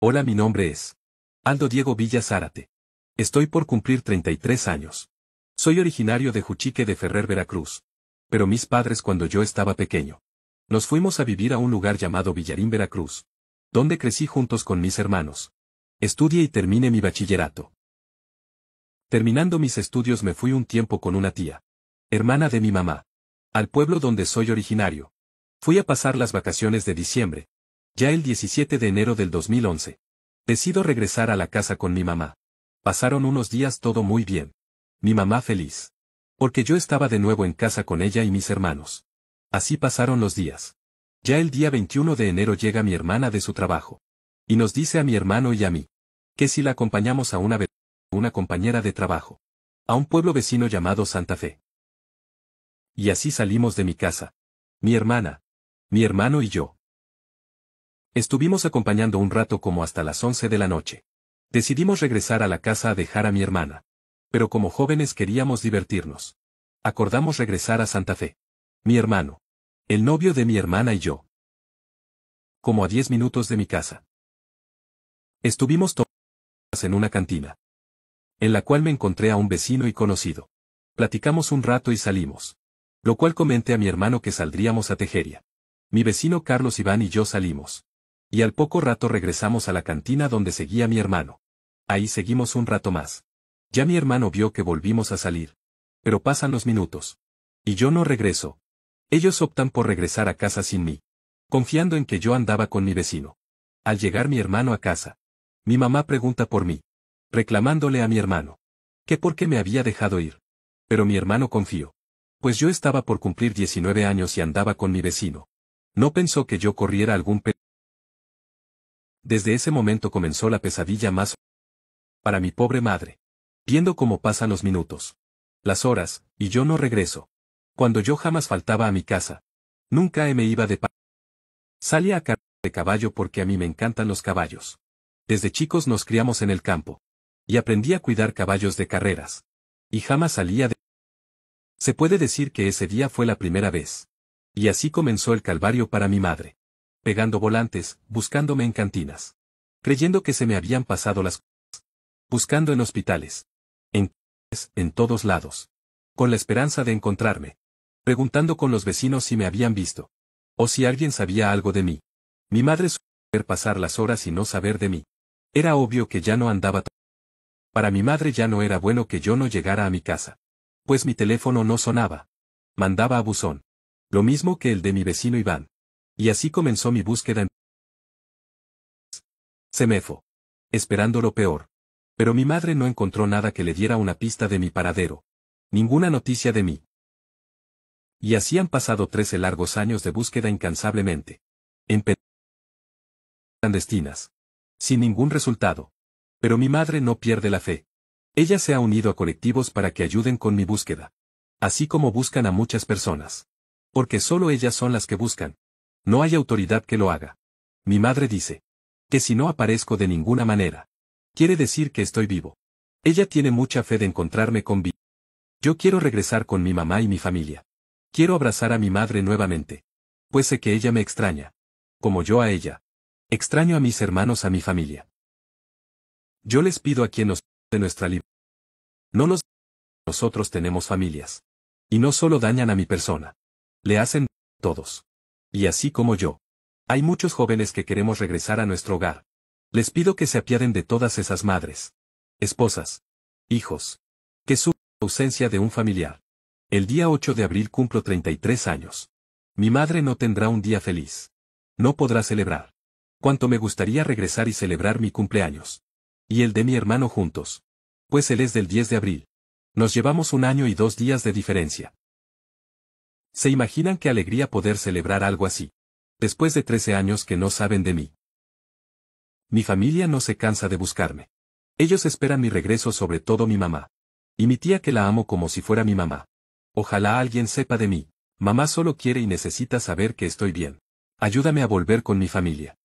Hola, mi nombre es Aldo Diego Villa Zárate. Estoy por cumplir 33 años. Soy originario de Juchique de Ferrer, Veracruz. Pero mis padres cuando yo estaba pequeño. Nos fuimos a vivir a un lugar llamado Villarín, Veracruz. Donde crecí juntos con mis hermanos. Estudié y termine mi bachillerato. Terminando mis estudios me fui un tiempo con una tía. Hermana de mi mamá. Al pueblo donde soy originario. Fui a pasar las vacaciones de diciembre, ya el 17 de enero del 2011. Decido regresar a la casa con mi mamá. Pasaron unos días todo muy bien. Mi mamá feliz. Porque yo estaba de nuevo en casa con ella y mis hermanos. Así pasaron los días. Ya el día 21 de enero llega mi hermana de su trabajo. Y nos dice a mi hermano y a mí. Que si la acompañamos a una, una compañera de trabajo. A un pueblo vecino llamado Santa Fe. Y así salimos de mi casa. Mi hermana. Mi hermano y yo. Estuvimos acompañando un rato como hasta las once de la noche. Decidimos regresar a la casa a dejar a mi hermana. Pero como jóvenes queríamos divertirnos. Acordamos regresar a Santa Fe. Mi hermano. El novio de mi hermana y yo. Como a diez minutos de mi casa. Estuvimos tomando en una cantina. En la cual me encontré a un vecino y conocido. Platicamos un rato y salimos. Lo cual comenté a mi hermano que saldríamos a Tejeria. Mi vecino Carlos Iván y yo salimos. Y al poco rato regresamos a la cantina donde seguía mi hermano. Ahí seguimos un rato más. Ya mi hermano vio que volvimos a salir. Pero pasan los minutos. Y yo no regreso. Ellos optan por regresar a casa sin mí. Confiando en que yo andaba con mi vecino. Al llegar mi hermano a casa. Mi mamá pregunta por mí. Reclamándole a mi hermano. Que por qué me había dejado ir. Pero mi hermano confió. Pues yo estaba por cumplir 19 años y andaba con mi vecino. No pensó que yo corriera algún peligro. Desde ese momento comenzó la pesadilla más para mi pobre madre. Viendo cómo pasan los minutos, las horas, y yo no regreso. Cuando yo jamás faltaba a mi casa. Nunca me iba de pa Salía a cargar de caballo porque a mí me encantan los caballos. Desde chicos nos criamos en el campo. Y aprendí a cuidar caballos de carreras. Y jamás salía de... Se puede decir que ese día fue la primera vez. Y así comenzó el calvario para mi madre pegando volantes, buscándome en cantinas. Creyendo que se me habían pasado las cosas. Buscando en hospitales. En en todos lados. Con la esperanza de encontrarme. Preguntando con los vecinos si me habían visto. O si alguien sabía algo de mí. Mi madre supo pasar las horas y no saber de mí. Era obvio que ya no andaba Para mi madre ya no era bueno que yo no llegara a mi casa. Pues mi teléfono no sonaba. Mandaba a buzón. Lo mismo que el de mi vecino Iván. Y así comenzó mi búsqueda en Semefo. Esperando lo peor. Pero mi madre no encontró nada que le diera una pista de mi paradero. Ninguna noticia de mí. Y así han pasado trece largos años de búsqueda incansablemente. En clandestinas. Sin ningún resultado. Pero mi madre no pierde la fe. Ella se ha unido a colectivos para que ayuden con mi búsqueda. Así como buscan a muchas personas. Porque solo ellas son las que buscan, no hay autoridad que lo haga. Mi madre dice. Que si no aparezco de ninguna manera. Quiere decir que estoy vivo. Ella tiene mucha fe de encontrarme con vida. Yo quiero regresar con mi mamá y mi familia. Quiero abrazar a mi madre nuevamente. Pues sé que ella me extraña. Como yo a ella. Extraño a mis hermanos, a mi familia. Yo les pido a quien nos de nuestra libertad. No nos nosotros tenemos familias. Y no solo dañan a mi persona. Le hacen todos y así como yo. Hay muchos jóvenes que queremos regresar a nuestro hogar. Les pido que se apiaden de todas esas madres, esposas, hijos, que su ausencia de un familiar. El día 8 de abril cumplo 33 años. Mi madre no tendrá un día feliz. No podrá celebrar. Cuánto me gustaría regresar y celebrar mi cumpleaños. Y el de mi hermano juntos. Pues él es del 10 de abril. Nos llevamos un año y dos días de diferencia. Se imaginan qué alegría poder celebrar algo así. Después de 13 años que no saben de mí. Mi familia no se cansa de buscarme. Ellos esperan mi regreso sobre todo mi mamá. Y mi tía que la amo como si fuera mi mamá. Ojalá alguien sepa de mí. Mamá solo quiere y necesita saber que estoy bien. Ayúdame a volver con mi familia.